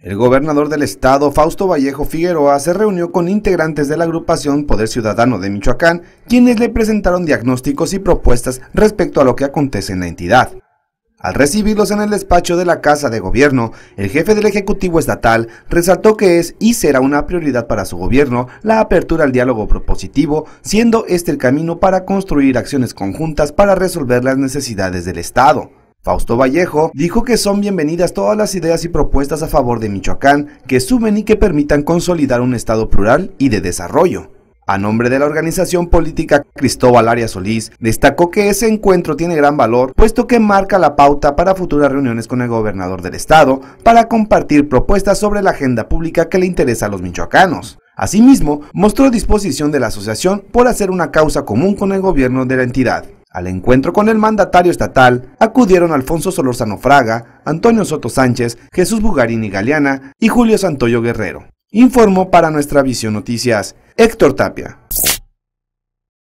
El gobernador del estado, Fausto Vallejo Figueroa, se reunió con integrantes de la agrupación Poder Ciudadano de Michoacán, quienes le presentaron diagnósticos y propuestas respecto a lo que acontece en la entidad. Al recibirlos en el despacho de la Casa de Gobierno, el jefe del Ejecutivo Estatal resaltó que es y será una prioridad para su gobierno la apertura al diálogo propositivo, siendo este el camino para construir acciones conjuntas para resolver las necesidades del Estado. Fausto Vallejo dijo que son bienvenidas todas las ideas y propuestas a favor de Michoacán que sumen y que permitan consolidar un Estado plural y de desarrollo. A nombre de la organización política Cristóbal Arias Solís, destacó que ese encuentro tiene gran valor, puesto que marca la pauta para futuras reuniones con el gobernador del estado para compartir propuestas sobre la agenda pública que le interesa a los michoacanos. Asimismo, mostró disposición de la asociación por hacer una causa común con el gobierno de la entidad. Al encuentro con el mandatario estatal acudieron Alfonso Solorzano Fraga, Antonio Soto Sánchez, Jesús Bugarini Galeana y Julio Santoyo Guerrero. Informó para nuestra Visión Noticias Héctor Tapia.